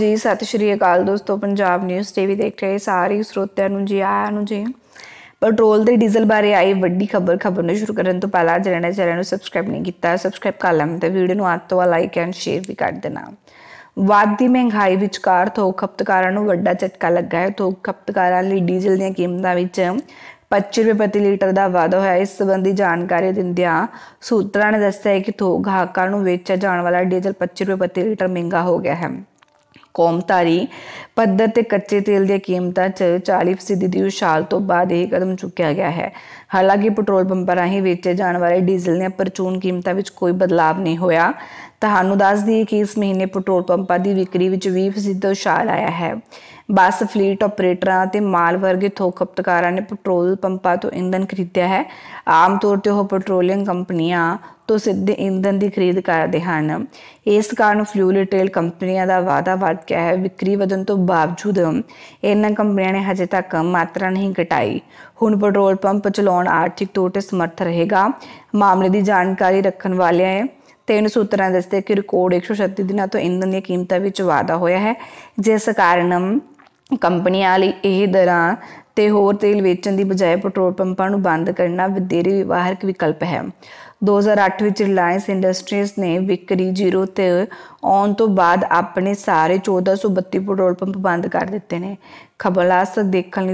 ਜੀ ਸਤਿ ਸ਼੍ਰੀ ਅਕਾਲ ਦੋਸਤੋ ਪੰਜਾਬ ਨਿਊਜ਼ ਟੀਵੀ ਦੇਖ ਰਹੇ ਸਾਰੇ ਸਰੋਤਿਆਂ ਨੂੰ ਜੀ ਆਇਆਂ ਨੂੰ ਜੀ ਪੈਟਰੋਲ ਤੇ ਡੀਜ਼ਲ ਬਾਰੇ ਆਈ ਵੱਡੀ ਖਬਰ ਖਬਰ ਨੂੰ ਸ਼ੁਰੂ ਕਰਨ ਤੋਂ ਪਹਿਲਾਂ ਜਿਹੜੇ ਚੈਨਲ ਨੂੰ ਸਬਸਕ੍ਰਾਈਬ ਨਹੀਂ ਕੀਤਾ ਸਬਸਕ੍ਰਾਈਬ ਕਰ ਲੈਣ ਤੇ ਵੀਡੀਓ ਨੂੰ ਆਤ ਤੋਂ ਲਾਈਕ ਐਂਡ ਸ਼ੇਅਰ ਵੀ ਕਰ ਦੇਣਾ ਵਾਧੀ ਮਹਿੰਗਾਈ ਵਿਚਕਾਰ ਤੋਂ ਖਪਤਕਾਰਾਂ ਨੂੰ ਵੱਡਾ ਝਟਕਾ ਲੱਗਾ ਹੈ ਤੋਂ ਖਪਤਕਾਰਾਂ ਲਈ ਡੀਜ਼ਲ ਦੀਆਂ ਕੀਮਤਾਂ ਵਿੱਚ 25 ਰੁਪਏ ਪ੍ਰਤੀ ਲੀਟਰ ਦਾ ਵਾਧਾ ਹੋਇਆ ਇਸ ਸੰਬੰਧੀ ਜਾਣਕਾਰੀ ਦਿੰਦਿਆਂ ਸੂਤਰਾਂ ਨੇ ਦੱਸਿਆ ਕਿ ਤੋਂ ਗਾਹਕਾਂ ਨੂੰ ਵੇਚਿਆ ਜਾਣ ਵਾਲਾ ਡੀਜ਼ਲ 25 ਰੁਪਏ ਪ੍ਰਤੀ ਲੀਟਰ ਮਹਿੰਗਾ ਹੋ ਗਿਆ ਹੈ ਕੌਮਤਾਰੀ ਪੱਧਰ ਤੇ ਕੱਚੇ ਤੇਲ ਦੀਆਂ ਕੀਮਤਾਂ 'ਚ 40% ਦੀ ਉਛਾਲ ਤੋਂ ਬਾਅਦ ਇਹ ਕਦਮ ਚੁੱਕਿਆ ਗਿਆ ਹੈ ਹਾਲਾਂਕਿ ਪੈਟਰੋਲ ਪੰਪਾਂ ਰਾਹੀਂ ਵੇਚੇ ਜਾਣ ਵਾਲੇ ਡੀਜ਼ਲ ਦੀਆਂ ਪਰਚੂਨ ਕੀਮਤਾਂ ਵਿੱਚ ਕੋਈ ਬਦਲਾਅ ਨਹੀਂ ਹੋਇਆ ਤੁਹਾਨੂੰ ਦੱਸ ਦਈਏ ਕਿ ਇਸ ਮਹੀਨੇ ਪੈਟਰੋਲ ਪੰਪਾਂ ਦੀ ਵਿਕਰੀ ਵਿੱਚ 20% ਦਾ ਉਛਾਲ ਆਇਆ ਹੈ ਬੱਸ ਫਲੀਟ ਆਪਰੇਟਰਾਂ ਅਤੇ ਮਾਲ ਵਰਗੇ ਥੋਕ ਖਪਤਕਾਰਾਂ ਨੇ ਪੈਟਰੋਲ ਪੰਪਾਂ ਤੋਂ ਇੰਧਨ ਖਰੀਦਿਆ ਹੈ ਆਮ ਤੌਰ ਤੇ ਉਹ ਪੈਟਰੋਲੀਅਮ ਕੰਪਨੀਆਂ ਤੋਂ ਸਿੱਧੇ ਇੰਧਨ ਦੀ ਖਰੀਦ ਕਰਦੇ ਹਨ ਇਸ ਕਾਰਨ ਫਿਊਲ ਰਿਟੇਲ ਕੰਪਨੀਆਂ ਦਾ ਵਾਅਦਾ ਵੱਧ ਗਿਆ ਹੈ ਵਿਕਰੀ ਵਧਣ ਤੋਂ ਬਾਵਜੂਦ ਇਹਨਾਂ ਕੰਪਨੀਆਂ ਨੇ ਹਜੇ ਤੱਕ ਮਾਤਰਾ ਨਹੀਂ ਘਟਾਈ ਹੁਣ ਪੈਟਰੋਲ ਪੰਪ ਚਲਾਉਣ ਆਰਥਿਕ ਤੌਰ ਤੇ ਸਮਰਥ ਰਹੇਗਾ ਮਾਮਲੇ ਦੀ ਜਾਣਕਾਰੀ ਰੱਖਣ ਵਾਲਿਆਂ ਤਿੰਨ ਸੂਤਰਾਂ ਦੱਸਦੇ ਕਿ ਰਿਕਾਰਡ 136 ਦਿਨਾਂ ਤੋਂ ਇੰਧਨ ਦੀਆਂ ਕੀਮਤਾਂ ਵਿੱਚ ਵਾਧਾ ਹੋਇਆ ਹੈ ਜਿਸ ਕਾਰਨ ਕੰਪਨੀਆਂ ਲਈ ਇਹ ਦਰਾਂ ਤੇ ਹੋਰ ਤੇਲ ਵੇਚਣ ਦੀ ਬਜਾਏ ਪੈਟਰੋਲ ਪੰਪਾਂ ਨੂੰ ਬੰਦ ਕਰਨਾ ਵਿਦੇਰੀ ਵਿਵਹਾਰਕ ਵਿਕਲਪ ਹੈ 2008 ਵਿੱਚ ਰਿਲਾਇੰਸ ਇੰਡਸਟਰੀਜ਼ ਨੇ ਵਿਕਰੀ ਜ਼ੀਰੋ ਤੇ ਆਉਣ ਤੋਂ ਬਾਅਦ ਆਪਣੇ ਸਾਰੇ 1432 ਪੈਟਰੋਲ ਪੰਪ ਬੰਦ ਕਰ ਦਿੱਤੇ ਨੇ ਖਬਰਲਾਸ ਦੇਖਣ ਲਈ